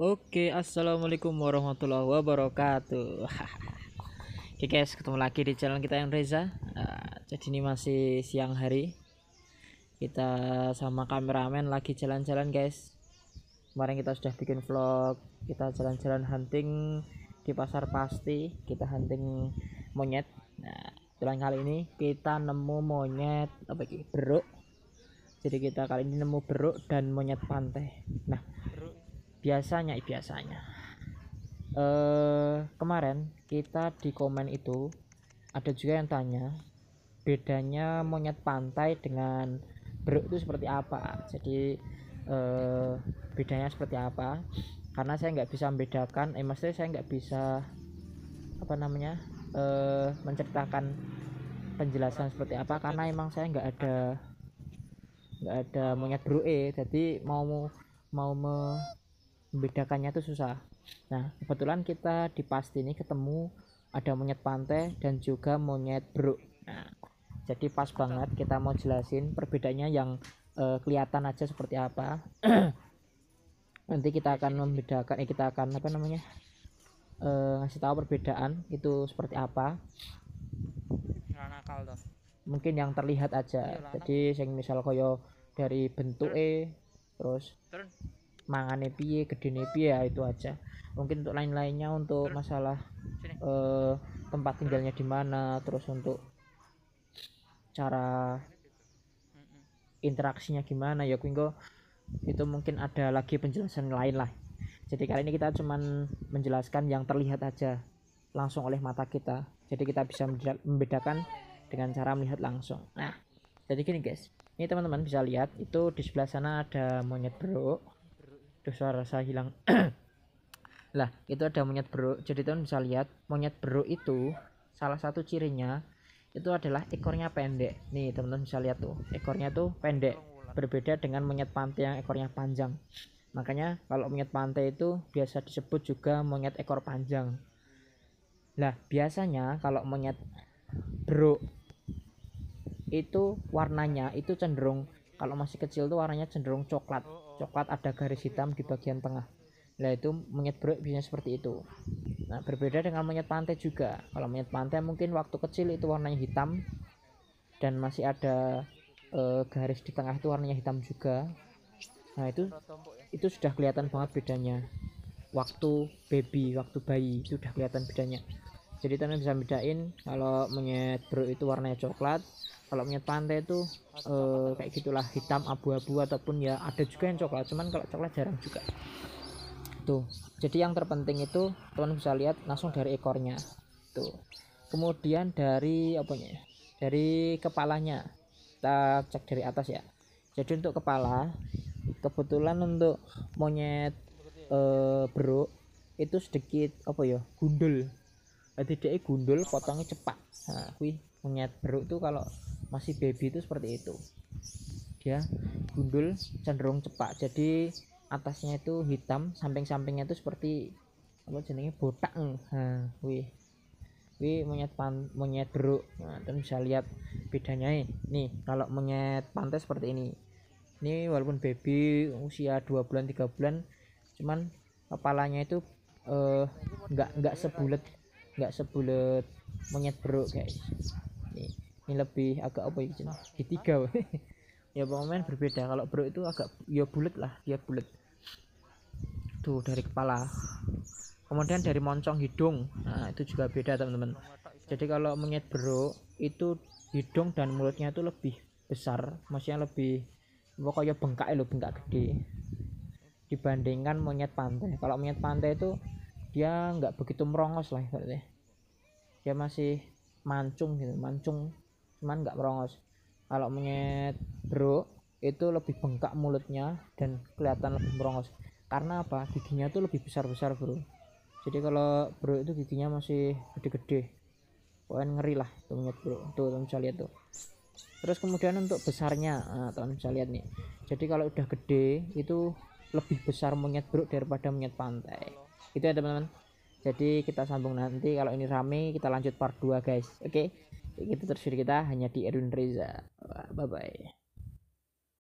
Oke, assalamualaikum warahmatullahi wabarakatuh. Oke guys, ketemu lagi di channel kita yang Reza. Uh, jadi ini masih siang hari. Kita sama kameramen lagi jalan-jalan guys. Kemarin kita sudah bikin vlog, kita jalan-jalan hunting di pasar pasti, kita hunting monyet. Nah, jalan kali ini kita nemu monyet apa beruk. Jadi kita kali ini nemu beruk dan monyet pantai. Nah, biasanya biasanya eh kemarin kita di komen itu ada juga yang tanya bedanya monyet pantai dengan beruk itu seperti apa jadi eh bedanya seperti apa karena saya nggak bisa membedakan eh maksudnya saya nggak bisa apa namanya eh menceritakan penjelasan seperti apa karena emang saya nggak ada nggak ada monyet eh jadi mau mau me membedakannya itu susah nah kebetulan kita di pasti ini ketemu ada monyet pantai dan juga monyet bro nah jadi pas banget kita mau jelasin perbedaannya yang uh, kelihatan aja seperti apa nanti kita akan membedakan eh kita akan apa namanya uh, ngasih tahu perbedaan itu seperti apa nakal mungkin yang terlihat aja iya, jadi yang misal koyo dari bentuk e terus mangane piye gedene piye ya itu aja mungkin untuk lain-lainnya untuk masalah eh, tempat tinggalnya di mana terus untuk cara interaksinya gimana ya kuingo itu mungkin ada lagi penjelasan lain lah jadi kali ini kita cuman menjelaskan yang terlihat aja langsung oleh mata kita jadi kita bisa membedakan dengan cara melihat langsung nah jadi gini guys ini teman-teman bisa lihat itu di sebelah sana ada monyet bro Duh suara saya hilang. lah, itu ada monyet beruk. Jadi teman bisa lihat monyet beruk itu salah satu cirinya itu adalah ekornya pendek. Nih, teman-teman bisa lihat tuh, ekornya tuh pendek. Berbeda dengan monyet pantai yang ekornya panjang. Makanya kalau monyet pantai itu biasa disebut juga monyet ekor panjang. Lah, biasanya kalau monyet beruk itu warnanya itu cenderung kalau masih kecil tuh warnanya cenderung coklat coklat ada garis hitam di bagian tengah nah itu monyet brok biasanya seperti itu nah berbeda dengan monyet pantai juga kalau monyet pantai mungkin waktu kecil itu warnanya hitam dan masih ada e, garis di tengah itu warnanya hitam juga nah itu itu sudah kelihatan banget bedanya waktu baby waktu bayi itu sudah kelihatan bedanya jadi teman bisa bedain kalau monyet bro itu warnanya coklat kalau monyet pantai itu eh, kayak gitulah hitam abu-abu ataupun ya ada juga yang coklat cuman kalau coklat jarang juga tuh jadi yang terpenting itu teman bisa lihat langsung dari ekornya tuh kemudian dari apa ya dari kepalanya kita cek dari atas ya jadi untuk kepala kebetulan untuk monyet eh, bro itu sedikit apa ya gundul tidak gundul potongnya cepat nah wih monyet beruk itu kalau masih baby itu seperti itu dia gundul cenderung cepat jadi atasnya itu hitam samping-sampingnya itu seperti apa jenenge botak nah wih wih monyet pan monyet beruk nah kita bisa lihat bedanya nih kalau monyet pantai seperti ini ini walaupun baby usia dua bulan tiga bulan cuman kepalanya itu eh enggak enggak sebulat nggak sebulat monyet bro guys ini, ini lebih agak apa ya jenis tiga ya pemain berbeda kalau bro itu agak ya bulat lah dia ya bulat tuh dari kepala kemudian dari moncong hidung nah itu juga beda teman-teman jadi kalau monyet bro itu hidung dan mulutnya itu lebih besar maksudnya lebih pokoknya bengkak eh, lo bengkak gede dibandingkan monyet pantai kalau monyet pantai itu dia nggak begitu merongos lah dia masih mancung gitu mancung cuman nggak merongos kalau menyet bro itu lebih bengkak mulutnya dan kelihatan lebih merongos karena apa giginya tuh lebih besar besar bro jadi kalau bro itu giginya masih gede-gede pokoknya ngeri lah itu monyet bro tuh teman bisa lihat tuh terus kemudian untuk besarnya nah, teman bisa lihat nih jadi kalau udah gede itu lebih besar monyet bro daripada monyet pantai Itu ya teman-teman jadi kita sambung nanti kalau ini rame kita lanjut part 2 guys oke okay? itu terus kita hanya di Erwin Reza bye bye